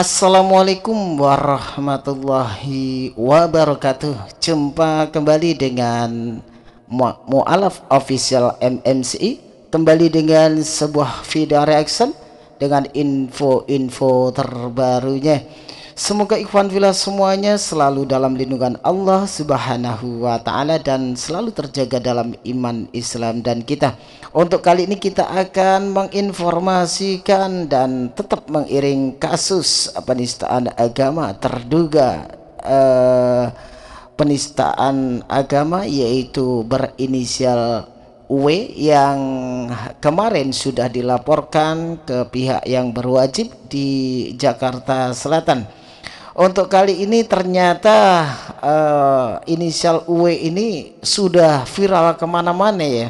Assalamualaikum warahmatullahi wabarakatuh Jumpa kembali dengan Mu'alaf Official MMCI Kembali dengan sebuah video reaction Dengan info-info terbarunya Semoga ikhwan villa semuanya selalu dalam lindungan Allah Subhanahu wa taala dan selalu terjaga dalam iman Islam dan kita. Untuk kali ini kita akan menginformasikan dan tetap mengiring kasus penistaan agama terduga eh, penistaan agama yaitu berinisial W yang kemarin sudah dilaporkan ke pihak yang berwajib di Jakarta Selatan. Untuk kali ini ternyata uh, inisial W ini sudah viral kemana-mana ya.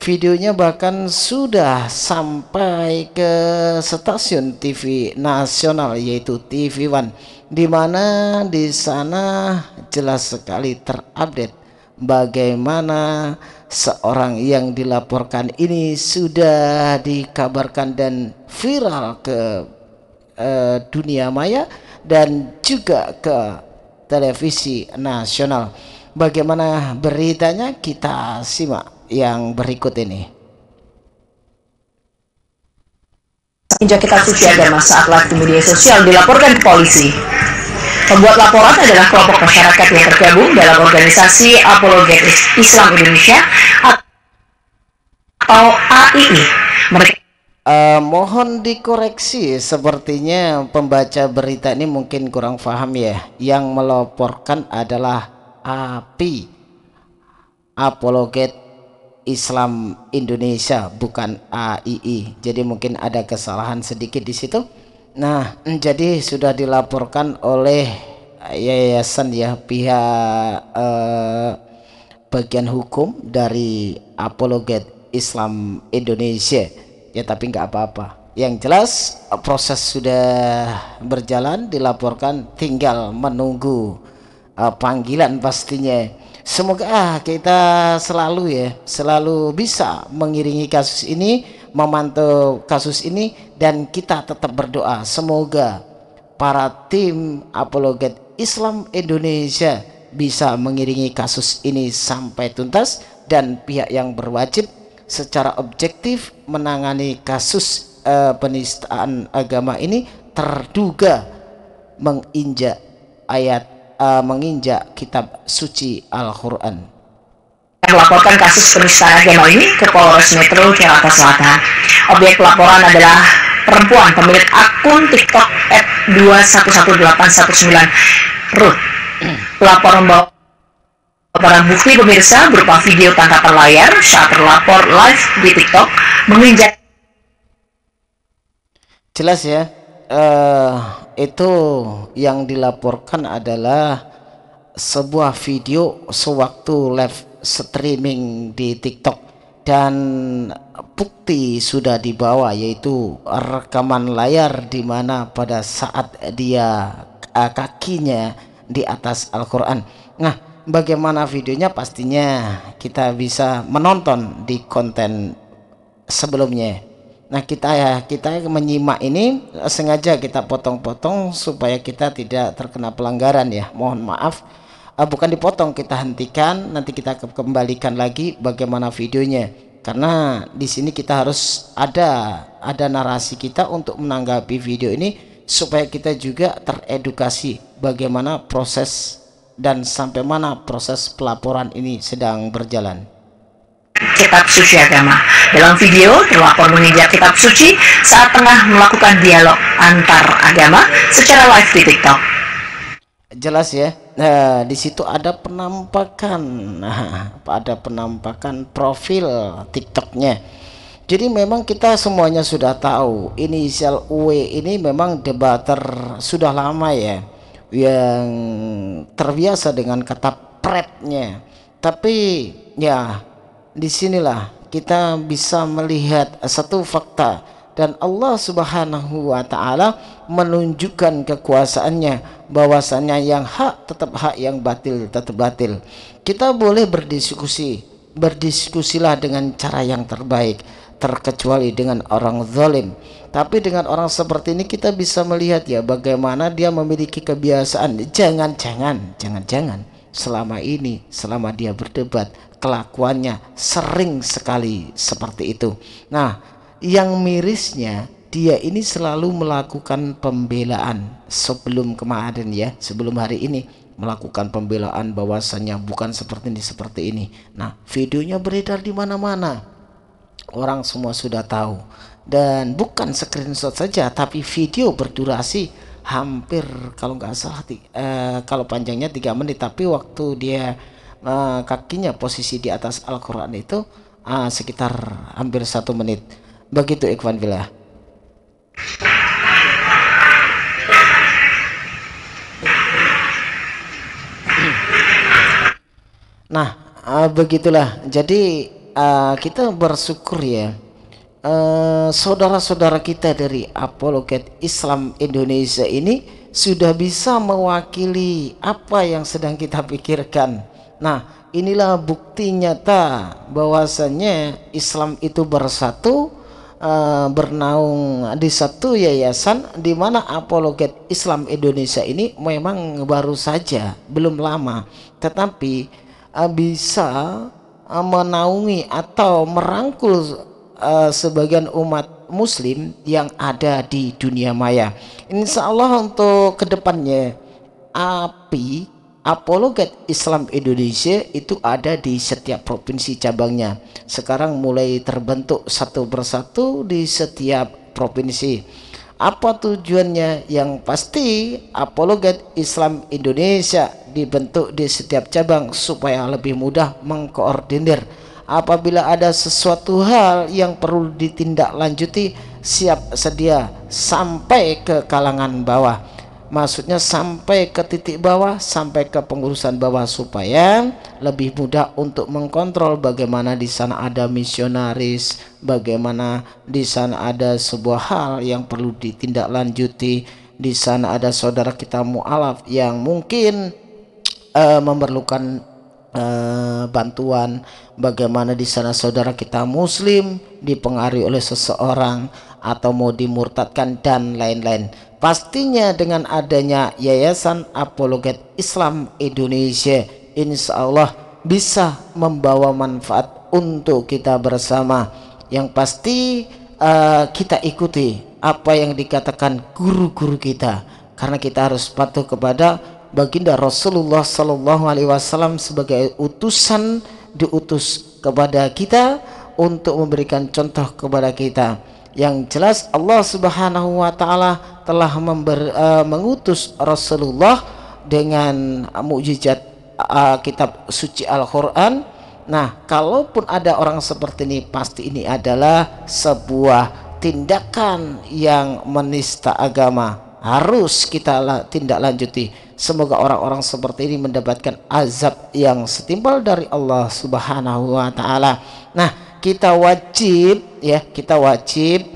Videonya bahkan sudah sampai ke stasiun TV nasional yaitu TV One, di mana di sana jelas sekali terupdate bagaimana seorang yang dilaporkan ini sudah dikabarkan dan viral ke uh, dunia maya dan juga ke televisi nasional. Bagaimana beritanya kita simak yang berikut ini. Injak kita suci agama saat live di media sosial dilaporkan ke polisi. Pembuat laporan adalah kelompok masyarakat yang tergabung dalam organisasi Apologet Islam Indonesia atau AII. Mereka uh, mohon dikoreksi sepertinya pembaca berita ini mungkin kurang paham ya yang melaporkan adalah API apologet Islam Indonesia bukan AII jadi mungkin ada kesalahan sedikit di situ nah mm, jadi sudah dilaporkan oleh yayasan ya pihak uh, bagian hukum dari apologet Islam Indonesia ya tapi nggak apa-apa yang jelas proses sudah berjalan dilaporkan tinggal menunggu uh, panggilan pastinya semoga ah, kita selalu ya selalu bisa mengiringi kasus ini memantau kasus ini dan kita tetap berdoa semoga para tim apologet Islam Indonesia bisa mengiringi kasus ini sampai tuntas dan pihak yang berwajib secara objektif menangani kasus uh, penistaan agama ini terduga menginjak ayat uh, menginjak kitab suci Al-Qur'an. Melaporkan kasus penistaan agama ini ke Polres Metro Jakarta Selatan. Objek pelaporan adalah perempuan pemilik akun TikTok @211819 Ruth. Pelapor membawa Barang bukti pemirsa berupa video tangkapan layar saat terlapor live di TikTok menginjak Jelas ya, uh, itu yang dilaporkan adalah sebuah video sewaktu live streaming di TikTok dan bukti sudah dibawa yaitu rekaman layar di mana pada saat dia uh, kakinya di atas Al-Qur'an. Nah, bagaimana videonya pastinya kita bisa menonton di konten sebelumnya nah kita ya kita menyimak ini eh, sengaja kita potong-potong supaya kita tidak terkena pelanggaran ya mohon maaf eh, bukan dipotong kita hentikan nanti kita kembalikan lagi bagaimana videonya karena di sini kita harus ada ada narasi kita untuk menanggapi video ini supaya kita juga teredukasi bagaimana proses dan sampai mana proses pelaporan ini sedang berjalan? kitab suci agama. Dalam video, terlapor menginjak kitab suci saat tengah melakukan dialog antar agama secara live di TikTok. Jelas ya, nah, di situ ada penampakan, nah, ada penampakan profil TikToknya. Jadi memang kita semuanya sudah tahu inisial W ini memang debater sudah lama ya yang terbiasa dengan kata pretnya tapi ya disinilah kita bisa melihat satu fakta dan Allah Subhanahu wa taala menunjukkan kekuasaannya bahwasanya yang hak tetap hak yang batil tetap batil kita boleh berdiskusi berdiskusilah dengan cara yang terbaik terkecuali dengan orang zalim. Tapi dengan orang seperti ini kita bisa melihat ya bagaimana dia memiliki kebiasaan jangan-jangan, jangan-jangan selama ini selama dia berdebat kelakuannya sering sekali seperti itu. Nah, yang mirisnya dia ini selalu melakukan pembelaan sebelum kemarin ya, sebelum hari ini melakukan pembelaan bahwasannya bukan seperti ini seperti ini. Nah, videonya beredar di mana-mana Orang semua sudah tahu. Dan bukan screenshot saja, tapi video berdurasi hampir kalau nggak salah uh, kalau panjangnya tiga menit tapi waktu dia uh, kakinya posisi di atas Al-Qur'an itu uh, sekitar hampir satu menit begitu Ikhwan Billah nah uh, begitulah jadi uh, kita bersyukur ya eh, saudara-saudara uh, kita dari apologet Islam Indonesia ini sudah bisa mewakili apa yang sedang kita pikirkan. Nah, inilah bukti nyata bahwasannya Islam itu bersatu uh, bernaung di satu yayasan di mana apologet Islam Indonesia ini memang baru saja belum lama tetapi uh, bisa Eh, menaungi atau merangkul uh, sebagian umat muslim yang ada di dunia maya insya Allah untuk kedepannya api apologet Islam Indonesia itu ada di setiap provinsi cabangnya sekarang mulai terbentuk satu persatu di setiap provinsi apa tujuannya? Yang pasti apologet Islam Indonesia dibentuk di setiap cabang supaya lebih mudah mengkoordinir. Apabila ada sesuatu hal yang perlu ditindaklanjuti, siap sedia sampai ke kalangan bawah maksudnya sampai ke titik bawah sampai ke pengurusan bawah supaya lebih mudah untuk mengkontrol bagaimana di sana ada misionaris bagaimana di sana ada sebuah hal yang perlu ditindaklanjuti di sana ada saudara kita mualaf yang mungkin uh, memerlukan uh, bantuan bagaimana di sana saudara kita muslim dipengaruhi oleh seseorang atau mau dimurtadkan dan lain-lain Pastinya dengan adanya Yayasan Apologet Islam Indonesia insya Allah bisa membawa manfaat untuk kita bersama yang pasti uh, kita ikuti apa yang dikatakan guru-guru kita karena kita harus patuh kepada baginda Rasulullah Sallallahu Alaihi Wasallam sebagai utusan diutus kepada kita untuk memberikan contoh kepada kita yang jelas Allah Subhanahu Wa Taala telah member, uh, mengutus Rasulullah dengan mukjizat uh, kitab suci Al-Qur'an. Nah, kalaupun ada orang seperti ini pasti ini adalah sebuah tindakan yang menista agama. Harus kita tindak lanjuti. Semoga orang-orang seperti ini mendapatkan azab yang setimpal dari Allah Subhanahu wa taala. Nah, kita wajib ya, kita wajib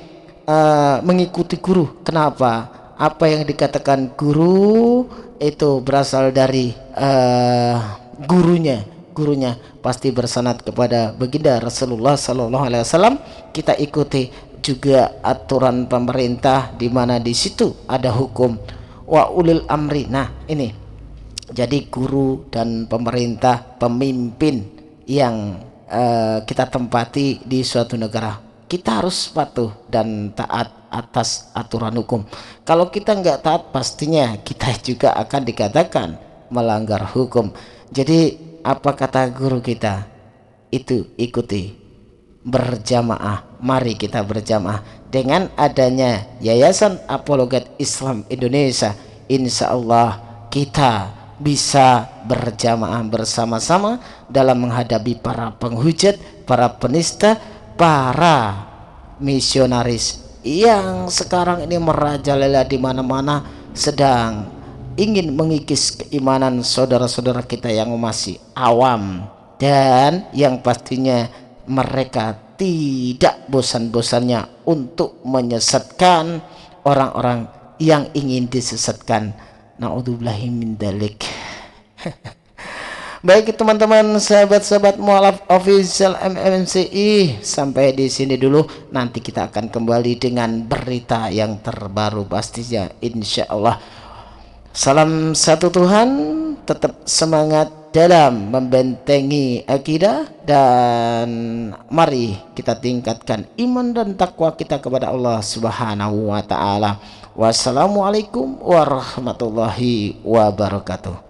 Eh, mengikuti guru. Kenapa? Apa yang dikatakan guru itu berasal dari uh, gurunya. Gurunya pasti bersanad kepada baginda Rasulullah Sallallahu Alaihi Wasallam. Kita ikuti juga aturan pemerintah di mana di situ ada hukum wa ulil amri. Nah ini jadi guru dan pemerintah pemimpin yang uh, kita tempati di suatu negara kita harus patuh dan taat atas aturan hukum. Kalau kita nggak taat, pastinya kita juga akan dikatakan melanggar hukum. Jadi, apa kata guru kita? Itu ikuti berjamaah. Mari kita berjamaah dengan adanya Yayasan Apologet Islam Indonesia. Insya Allah kita bisa berjamaah bersama-sama dalam menghadapi para penghujat, para penista, para misionaris yang sekarang ini merajalela di mana-mana sedang ingin mengikis keimanan saudara-saudara kita yang masih awam dan yang pastinya mereka tidak bosan-bosannya untuk menyesatkan orang-orang yang ingin disesatkan. Naudzubillahi min dalik. Baik teman-teman sahabat-sahabat mualaf official MMCI sampai di sini dulu nanti kita akan kembali dengan berita yang terbaru pastinya insya Allah salam satu Tuhan tetap semangat dalam membentengi akidah dan mari kita tingkatkan iman dan takwa kita kepada Allah Subhanahu wa taala. Wassalamualaikum warahmatullahi wabarakatuh.